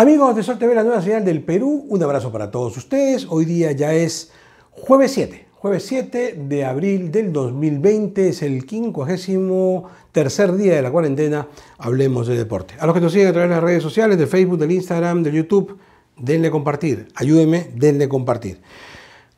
Amigos de Sol TV, la nueva señal del Perú, un abrazo para todos ustedes. Hoy día ya es jueves 7, jueves 7 de abril del 2020, es el 53 día de la cuarentena. Hablemos de deporte. A los que nos siguen a través de las redes sociales, de Facebook, del Instagram, del YouTube, denle compartir. Ayúdenme, denle compartir.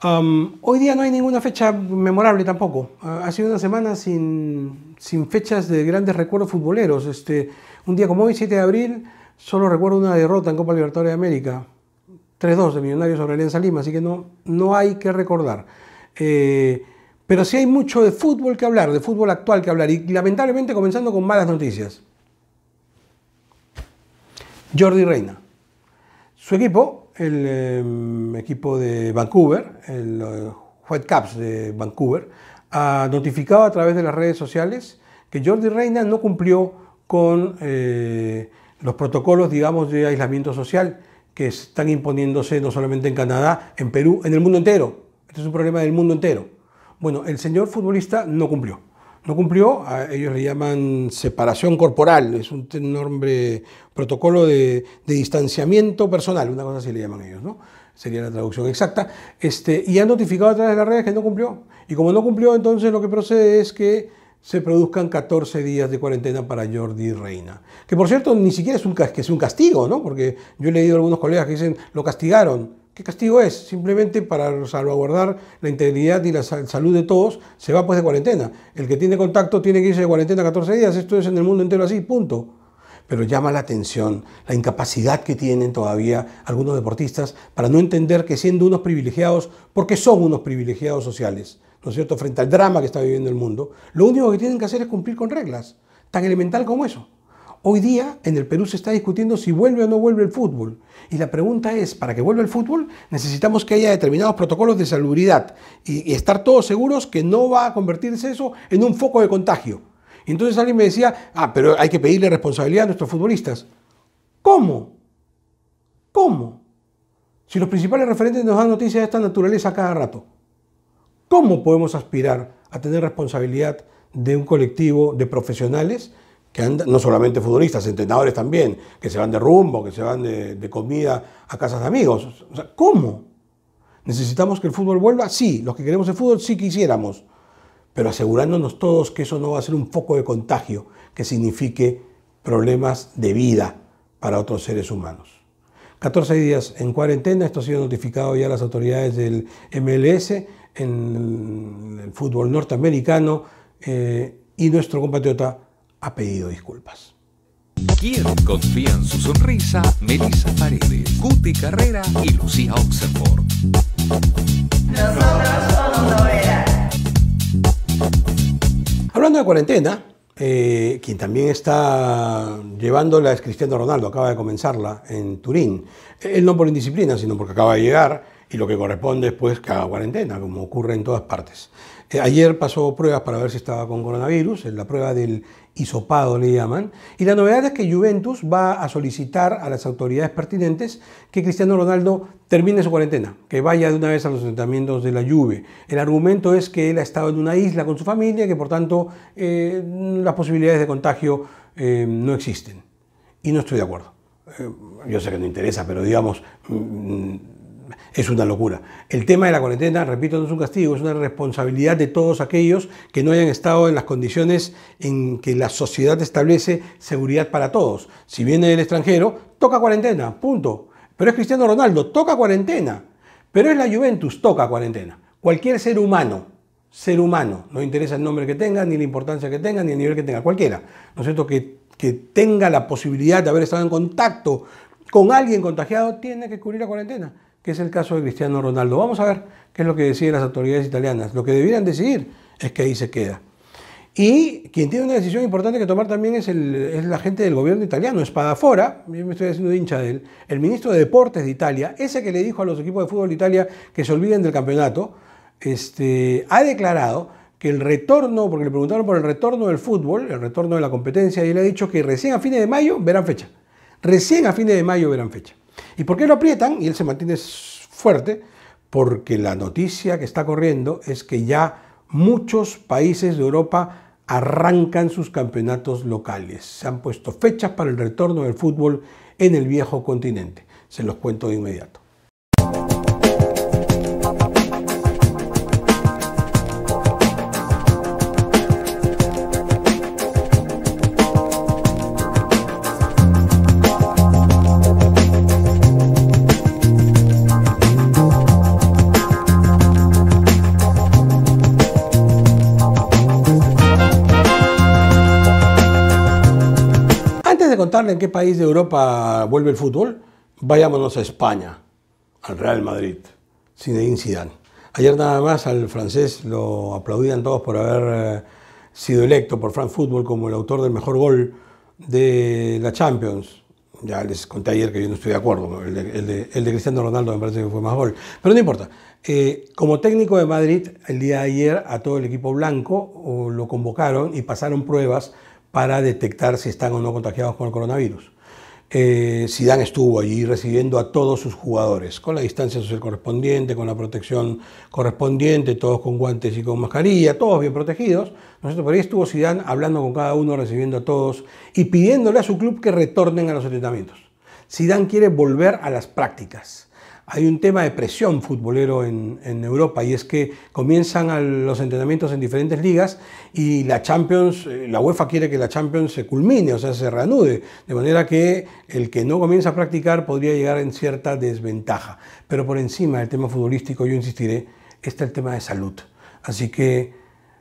Um, hoy día no hay ninguna fecha memorable tampoco. Ah, ha sido una semana sin, sin, fechas de grandes recuerdos futboleros. Este, un día como hoy, 7 de abril, Solo recuerdo una derrota en Copa Libertadores de América, 3-2 de Millonarios sobre Alianza Lima, así que no, no hay que recordar. Eh, pero sí hay mucho de fútbol que hablar, de fútbol actual que hablar, y lamentablemente comenzando con malas noticias. Jordi Reina. Su equipo, el em, equipo de Vancouver, el eh, White Caps de Vancouver, ha notificado a través de las redes sociales que Jordi Reina no cumplió con eh, los protocolos, digamos, de aislamiento social que están imponiéndose no solamente en Canadá, en Perú, en el mundo entero. Este es un problema del mundo entero. Bueno, el señor futbolista no cumplió. No cumplió, a ellos le llaman separación corporal, es un enorme protocolo de, distanciamiento personal, una cosa así le llaman ellos, ¿no? sería la traducción exacta, este, y han notificado a través de las redes que no cumplió. Y como no cumplió, entonces lo que procede es que se produzcan 14 días de cuarentena para Jordi Reina. Que por cierto, ni siquiera es un, que es un castigo, ¿no? Porque yo he leído a algunos colegas que dicen, lo castigaron. ¿Qué castigo es? Simplemente para salvaguardar la integridad y la salud de todos, se va pues de cuarentena. El que tiene contacto tiene que irse de cuarentena 14 días, esto es en el mundo entero así, punto. Pero llama la atención la incapacidad que tienen todavía algunos deportistas para no entender que siendo unos privilegiados, porque son unos privilegiados sociales, cierto?, frente al drama que está viviendo el mundo, lo único que tienen que hacer es cumplir con reglas, tan elemental como eso. Hoy día en el Perú se está discutiendo si vuelve o no vuelve el fútbol. Y la pregunta es, para que vuelva el fútbol necesitamos que haya determinados protocolos de salubridad y, estar todos seguros que no va a convertirse eso en un foco de contagio. entonces alguien me decía, ah, pero hay que pedirle responsabilidad a nuestros futbolistas. ¿Cómo? ¿Cómo? Si los principales referentes nos dan noticias de esta naturaleza cada rato. ¿Cómo podemos aspirar a tener responsabilidad de un colectivo de profesionales que andan, no solamente futbolistas, entrenadores también, que se van de rumbo, que se van de, comida a casas de amigos? ¿Cómo? ¿Necesitamos que el fútbol vuelva? Sí, los que queremos el fútbol sí quisiéramos, pero asegurándonos todos que eso no va a ser un foco de contagio que signifique problemas de vida para otros seres humanos. 14 días en cuarentena, esto ha sido notificado ya a las autoridades del MLS en el fútbol norteamericano eh, y nuestro compatriota ha pedido disculpas. su sonrisa? Carrera y Hablando de cuarentena, eh, quien también está llevándola es Cristiano Ronaldo, acaba de comenzarla en Turín. Él no por indisciplina, sino porque acaba de llegar y lo que corresponde es pues cada cuarentena, como ocurre en todas partes. Eh, ayer pasó pruebas para ver si estaba con coronavirus, en la prueba del isopado le llaman, y la novedad es que Juventus va a solicitar a las autoridades pertinentes que Cristiano Ronaldo termine su cuarentena, que vaya de una vez a los asentamientos de la Juve. El argumento es que él ha estado en una isla con su familia, que por tanto eh, las posibilidades de contagio eh, no existen. Y no estoy de acuerdo yo sé que no interesa, pero digamos, mm, mm, es una locura. El tema de la cuarentena, repito, no es un castigo, es una responsabilidad de todos aquellos que no hayan estado en las condiciones en que la sociedad establece seguridad para todos. Si viene del extranjero, toca cuarentena, punto. Pero es Cristiano Ronaldo, toca cuarentena. Pero es la Juventus, toca cuarentena. Cualquier ser humano, ser humano, no interesa el nombre que tenga, ni la importancia que tenga, ni el nivel que tenga, cualquiera, ¿no es cierto? Que, que tenga la posibilidad de haber estado en contacto con alguien contagiado, tiene que cubrir la cuarentena que es el caso de Cristiano Ronaldo. Vamos a ver qué es lo que deciden las autoridades italianas. Lo que debieran decidir es que ahí se queda. Y quien tiene una decisión importante que tomar también es, la gente del gobierno italiano, Espadafora, yo me estoy haciendo hincha de él, el ministro de Deportes de Italia, ese que le dijo a los equipos de fútbol de Italia que se olviden del campeonato, este, ha declarado que el retorno, porque le preguntaron por el retorno del fútbol, el retorno de la competencia, y él ha dicho que recién a fines de mayo verán fecha. Recién a fines de mayo verán fecha. ¿Y por qué lo aprietan? Y él se mantiene fuerte porque la noticia que está corriendo es que ya muchos países de Europa arrancan sus campeonatos locales. Se han puesto fechas para el retorno del fútbol en el viejo continente. Se los cuento de inmediato. en qué país de Europa vuelve el fútbol, vayámonos a España, al Real Madrid, sin incidan. Ayer nada más al francés lo aplaudían todos por haber eh, sido electo por France Football como el autor del mejor gol de la Champions. Ya les conté ayer que yo no estoy de acuerdo, el de, Cristiano Ronaldo me parece que fue más gol. Pero no importa. Eh, como técnico de Madrid, el día de ayer a todo el equipo blanco lo convocaron y pasaron pruebas para detectar si están o no contagiados con el coronavirus. Eh, estuvo allí recibiendo a todos sus jugadores, con la distancia social correspondiente, con la protección correspondiente, todos con guantes y con mascarilla, todos bien protegidos. por ahí estuvo Zidane hablando con cada uno, recibiendo a todos y pidiéndole a su club que retornen a los entrenamientos. Sidán quiere volver a las prácticas hay un tema de presión futbolero en, Europa y es que comienzan los entrenamientos en diferentes ligas y la Champions, eh, la UEFA quiere que la Champions se culmine, o sea, se reanude, de manera que el que no comienza a practicar podría llegar en cierta desventaja. Pero por encima del tema futbolístico, yo insistiré, está el tema de salud. Así que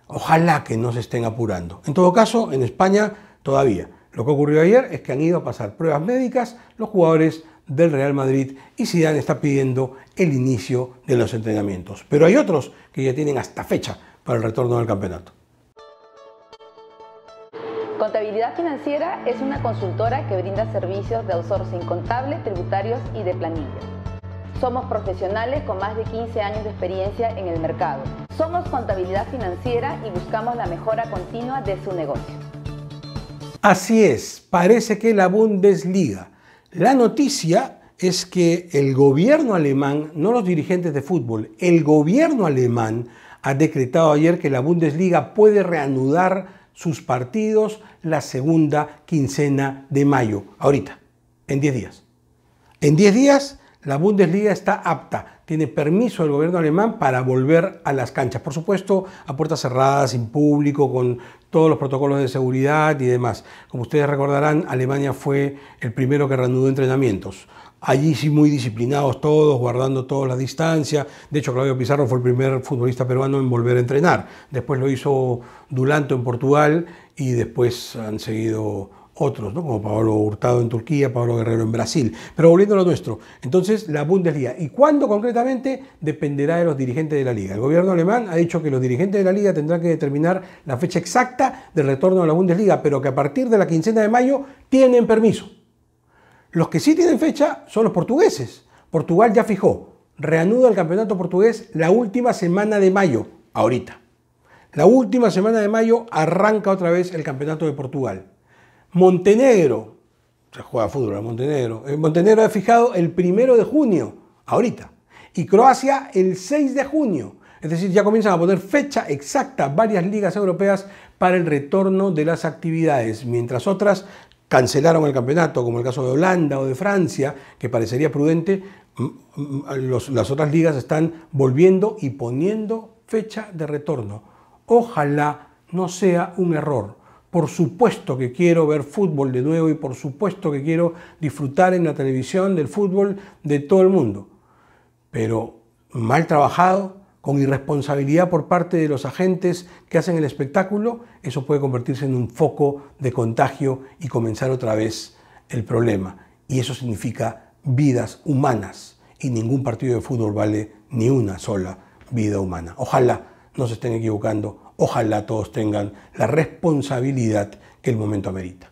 ojalá que no se estén apurando. En todo caso, en España todavía. Lo que ocurrió ayer es que han ido a pasar pruebas médicas los jugadores del Real Madrid y Zidane está pidiendo el inicio de los entrenamientos. Pero hay otros que ya tienen hasta fecha para el retorno del campeonato. Contabilidad Financiera es una consultora que brinda servicios de outsourcing contable, tributarios y de planilla. Somos profesionales con más de 15 años de experiencia en el mercado. Somos Contabilidad Financiera y buscamos la mejora continua de su negocio. Así es, parece que la Bundesliga la noticia es que el gobierno alemán, no los dirigentes de fútbol, el gobierno alemán ha decretado ayer que la Bundesliga puede reanudar sus partidos la segunda quincena de mayo, ahorita, en 10 días. En 10 días la Bundesliga está apta, tiene permiso del gobierno alemán para volver a las canchas, por supuesto, a puertas cerradas, sin público, con todos los protocolos de seguridad y demás. Como ustedes recordarán, Alemania fue el primero que reanudó entrenamientos. Allí sí muy disciplinados todos, guardando toda la distancia. De hecho, Claudio Pizarro fue el primer futbolista peruano en volver a entrenar. Después lo hizo Dulanto en Portugal y después han seguido otros, ¿no? como Pablo Hurtado en Turquía, Pablo Guerrero en Brasil. Pero volviendo a lo nuestro, entonces la Bundesliga. ¿Y cuándo concretamente? Dependerá de los dirigentes de la liga. El gobierno alemán ha dicho que los dirigentes de la liga tendrán que determinar la fecha exacta del retorno a la Bundesliga, pero que a partir de la quincena de mayo tienen permiso. Los que sí tienen fecha son los portugueses. Portugal ya fijó, reanuda el campeonato portugués la última semana de mayo, ahorita. La última semana de mayo arranca otra vez el campeonato de Portugal. Montenegro, se juega fútbol en Montenegro. Montenegro ha fijado el primero de junio, ahorita. Y Croacia el 6 de junio. Es decir, ya comienzan a poner fecha exacta varias ligas europeas para el retorno de las actividades, mientras otras cancelaron el campeonato, como el caso de Holanda o de Francia, que parecería prudente, las otras ligas están volviendo y poniendo fecha de retorno. Ojalá no sea un error. Por supuesto que quiero ver fútbol de nuevo y por supuesto que quiero disfrutar en la televisión del fútbol de todo el mundo. Pero mal trabajado, con irresponsabilidad por parte de los agentes que hacen el espectáculo, eso puede convertirse en un foco de contagio y comenzar otra vez el problema. Y eso significa vidas humanas. Y ningún partido de fútbol vale ni una sola vida humana. Ojalá no se estén equivocando, ojalá todos tengan la responsabilidad que el momento amerita.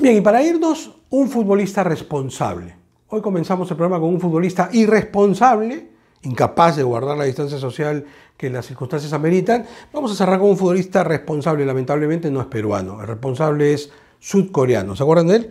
Bien, y para irnos, un futbolista responsable. Hoy comenzamos el programa con un futbolista irresponsable incapaz de guardar la distancia social que las circunstancias ameritan. Vamos a cerrar con un futbolista responsable, lamentablemente no es peruano, el responsable es sudcoreano. ¿Se acuerdan de él?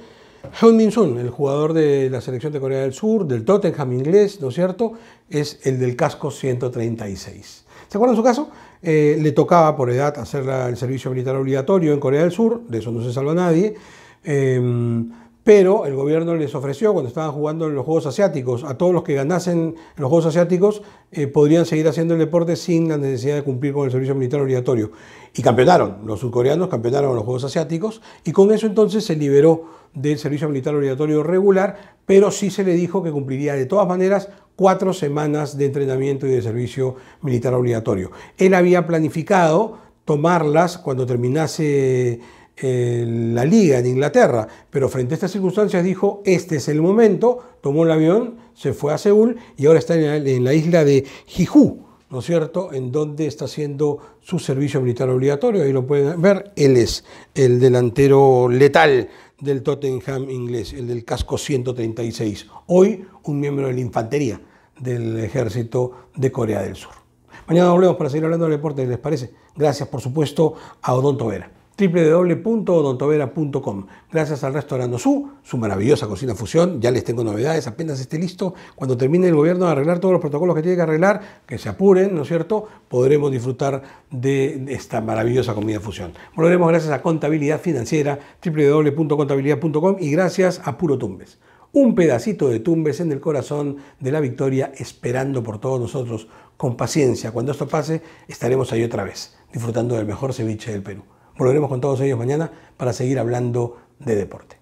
Heung Min Sun, el jugador de la selección de Corea del Sur, del Tottenham inglés, ¿no es cierto? Es el del casco 136. ¿Se acuerdan su caso? Eh, le tocaba por edad hacer el servicio militar obligatorio en Corea del Sur, de eso no se salva nadie. Em, pero el gobierno les ofreció cuando estaban jugando en los Juegos Asiáticos, a todos los que ganasen los Juegos Asiáticos eh, podrían seguir haciendo el deporte sin la necesidad de cumplir con el servicio militar obligatorio. Y campeonaron, los surcoreanos campeonaron en los Juegos Asiáticos y con eso entonces se liberó del servicio militar obligatorio regular, pero sí se le dijo que cumpliría de todas maneras cuatro semanas de entrenamiento y de servicio militar obligatorio. Él había planificado tomarlas cuando terminase la liga en Inglaterra, pero frente a estas circunstancias dijo, este es el momento, tomó el avión, se fue a Seúl y ahora está en la, isla de Jeju, ¿no es cierto?, en donde está haciendo su servicio militar obligatorio, ahí lo pueden ver, él es el delantero letal del Tottenham inglés, el del casco 136, hoy un miembro de la infantería del ejército de Corea del Sur. Mañana volvemos para seguir hablando del deporte, ¿les parece? Gracias, por supuesto, a Odonto Vera www.dontovera.com Gracias al restaurante Su, su maravillosa cocina fusión. Ya les tengo novedades, apenas esté listo. Cuando termine el gobierno de arreglar todos los protocolos que tiene que arreglar, que se apuren, ¿no es cierto? Podremos disfrutar de esta maravillosa comida fusión. Volveremos gracias a Contabilidad Financiera, www.contabilidad.com y gracias a Puro Tumbes. Un pedacito de Tumbes en el corazón de la victoria, esperando por todos nosotros con paciencia. Cuando esto pase, estaremos ahí otra vez, disfrutando del mejor ceviche del Perú. Volveremos con todos ellos mañana para seguir hablando de deporte.